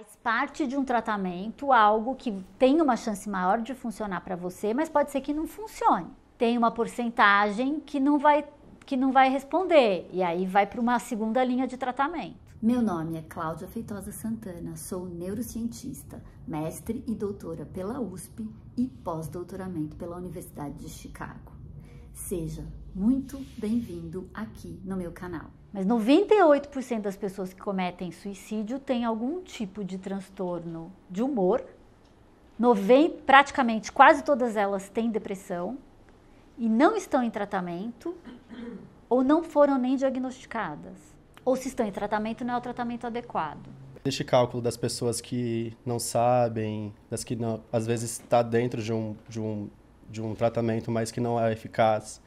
Faz parte de um tratamento algo que tem uma chance maior de funcionar para você, mas pode ser que não funcione. Tem uma porcentagem que não vai que não vai responder e aí vai para uma segunda linha de tratamento. Meu nome é Cláudia Feitosa Santana, sou neurocientista, mestre e doutora pela USP e pós-doutoramento pela Universidade de Chicago. Seja muito bem-vindo aqui no meu canal. Mas 98% das pessoas que cometem suicídio têm algum tipo de transtorno de humor. 90, praticamente quase todas elas têm depressão e não estão em tratamento ou não foram nem diagnosticadas. Ou se estão em tratamento, não é o tratamento adequado. Este cálculo das pessoas que não sabem, das que não, às vezes está dentro de um, de um de um tratamento, mas que não é eficaz.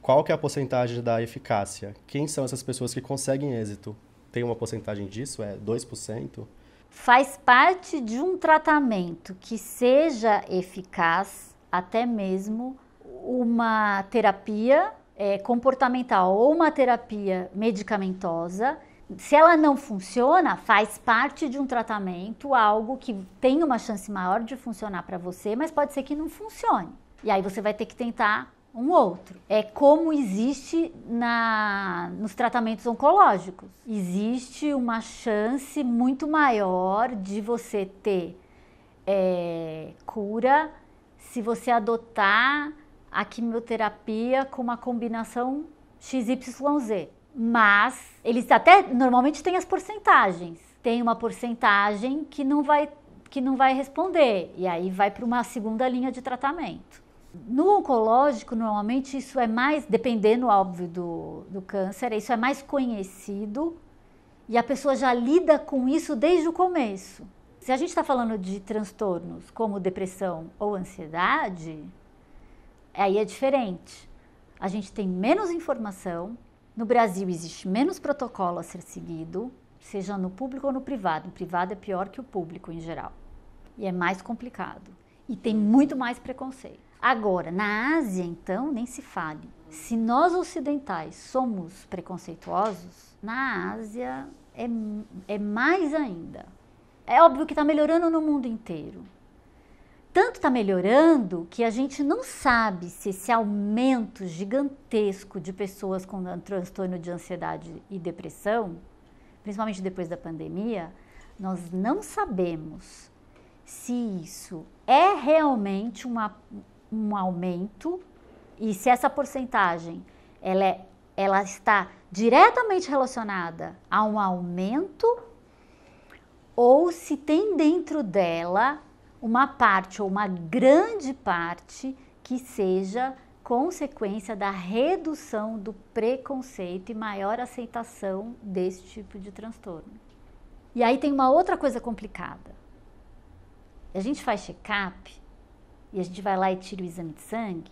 Qual que é a porcentagem da eficácia? Quem são essas pessoas que conseguem êxito? Tem uma porcentagem disso? É 2%? Faz parte de um tratamento que seja eficaz, até mesmo uma terapia é, comportamental ou uma terapia medicamentosa se ela não funciona, faz parte de um tratamento, algo que tem uma chance maior de funcionar para você, mas pode ser que não funcione. E aí você vai ter que tentar um outro. É como existe na, nos tratamentos oncológicos. Existe uma chance muito maior de você ter é, cura se você adotar a quimioterapia com uma combinação XYZ. Mas eles até normalmente têm as porcentagens. Tem uma porcentagem que não vai que não vai responder e aí vai para uma segunda linha de tratamento. No oncológico, normalmente, isso é mais, dependendo, óbvio, do, do câncer, isso é mais conhecido e a pessoa já lida com isso desde o começo. Se a gente está falando de transtornos como depressão ou ansiedade, aí é diferente. A gente tem menos informação, no Brasil existe menos protocolo a ser seguido, seja no público ou no privado. O privado é pior que o público em geral e é mais complicado e tem muito mais preconceito. Agora, na Ásia, então, nem se fale. Se nós ocidentais somos preconceituosos, na Ásia é, é mais ainda. É óbvio que está melhorando no mundo inteiro. Tanto está melhorando que a gente não sabe se esse aumento gigantesco de pessoas com transtorno de ansiedade e depressão, principalmente depois da pandemia, nós não sabemos se isso é realmente uma um aumento e se essa porcentagem ela, é, ela está diretamente relacionada a um aumento ou se tem dentro dela uma parte ou uma grande parte que seja consequência da redução do preconceito e maior aceitação desse tipo de transtorno. E aí tem uma outra coisa complicada. A gente faz check-up e a gente vai lá e tira o exame de sangue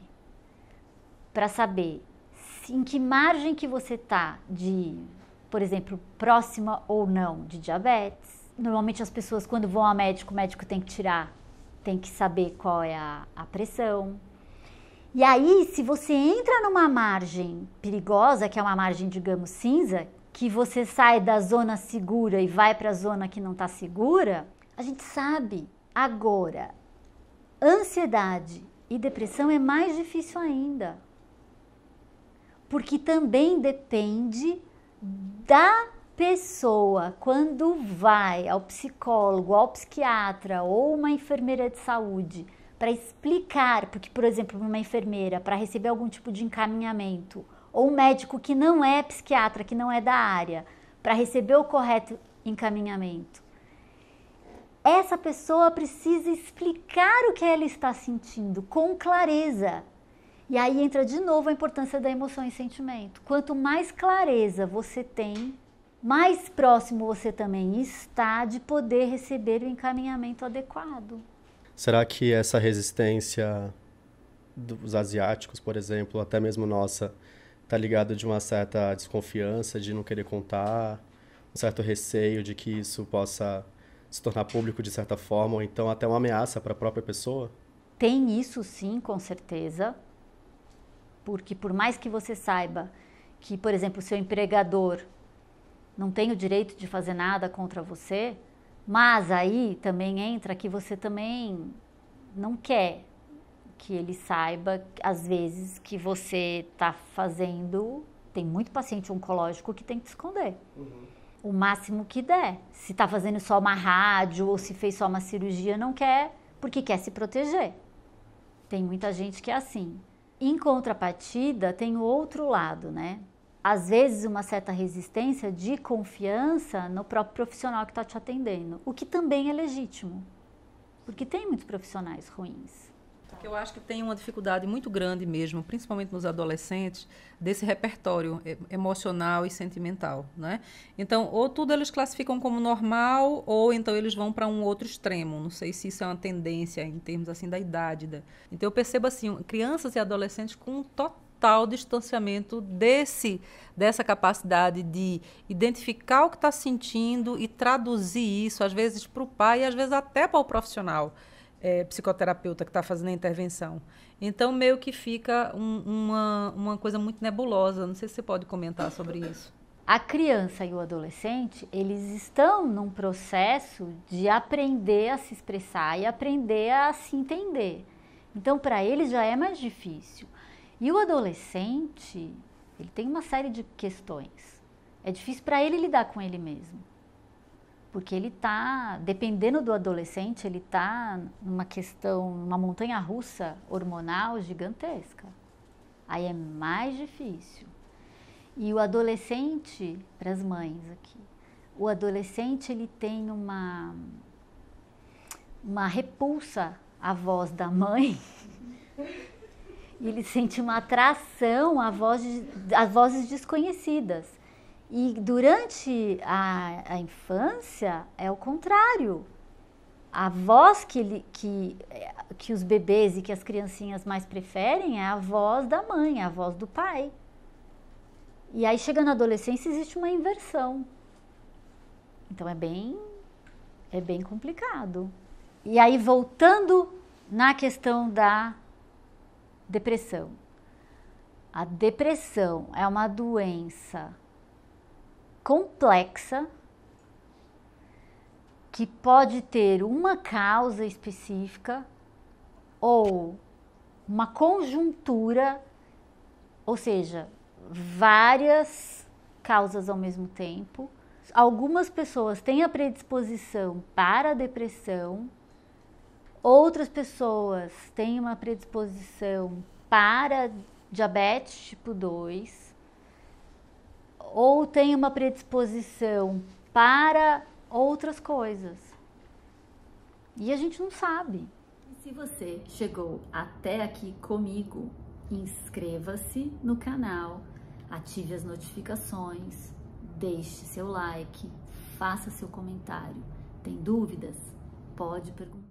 para saber se, em que margem que você está de, por exemplo, próxima ou não de diabetes. Normalmente as pessoas quando vão ao médico, o médico tem que tirar, tem que saber qual é a, a pressão. E aí, se você entra numa margem perigosa, que é uma margem, digamos, cinza, que você sai da zona segura e vai para a zona que não está segura, a gente sabe. Agora, Ansiedade e depressão é mais difícil ainda, porque também depende da pessoa quando vai ao psicólogo, ao psiquiatra ou uma enfermeira de saúde para explicar, porque por exemplo, uma enfermeira para receber algum tipo de encaminhamento ou um médico que não é psiquiatra, que não é da área, para receber o correto encaminhamento, essa pessoa precisa explicar o que ela está sentindo com clareza. E aí entra de novo a importância da emoção e sentimento. Quanto mais clareza você tem, mais próximo você também está de poder receber o encaminhamento adequado. Será que essa resistência dos asiáticos, por exemplo, até mesmo nossa, está ligada de uma certa desconfiança, de não querer contar, um certo receio de que isso possa se tornar público de certa forma, ou então até uma ameaça para a própria pessoa? Tem isso sim, com certeza. Porque por mais que você saiba que, por exemplo, o seu empregador não tem o direito de fazer nada contra você, mas aí também entra que você também não quer que ele saiba, às vezes, que você está fazendo. Tem muito paciente oncológico que tem que te esconder. Uhum o máximo que der. Se está fazendo só uma rádio ou se fez só uma cirurgia, não quer, porque quer se proteger. Tem muita gente que é assim. Em contrapartida, tem o outro lado, né? Às vezes, uma certa resistência de confiança no próprio profissional que está te atendendo, o que também é legítimo, porque tem muitos profissionais ruins. Eu acho que tem uma dificuldade muito grande mesmo, principalmente nos adolescentes, desse repertório emocional e sentimental, né? Então, ou tudo eles classificam como normal, ou então eles vão para um outro extremo. Não sei se isso é uma tendência em termos assim da idade. Da... Então, eu percebo assim, crianças e adolescentes com um total distanciamento desse dessa capacidade de identificar o que está sentindo e traduzir isso às vezes para o pai e às vezes até para o profissional é, psicoterapeuta que está fazendo a intervenção. Então, meio que fica um, uma, uma coisa muito nebulosa. Não sei se você pode comentar sobre isso. A criança e o adolescente, eles estão num processo de aprender a se expressar e aprender a se entender. Então, para eles já é mais difícil. E o adolescente, ele tem uma série de questões. É difícil para ele lidar com ele mesmo porque ele está, dependendo do adolescente, ele está numa questão, numa montanha russa hormonal gigantesca. Aí é mais difícil. E o adolescente, para as mães aqui, o adolescente ele tem uma, uma repulsa à voz da mãe. e ele sente uma atração à voz de, às vozes desconhecidas. E durante a, a infância é o contrário. A voz que, que, eh, que os bebês e que as criancinhas mais preferem é a voz da mãe, a voz do pai. E aí chega na adolescência existe uma inversão. Então é bem é bem complicado. E aí voltando na questão da depressão. A depressão é uma doença complexa que pode ter uma causa específica ou uma conjuntura, ou seja, várias causas ao mesmo tempo. Algumas pessoas têm a predisposição para a depressão, outras pessoas têm uma predisposição para diabetes tipo 2, ou tem uma predisposição para outras coisas. E a gente não sabe. se você chegou até aqui comigo, inscreva-se no canal, ative as notificações, deixe seu like, faça seu comentário. Tem dúvidas? Pode perguntar.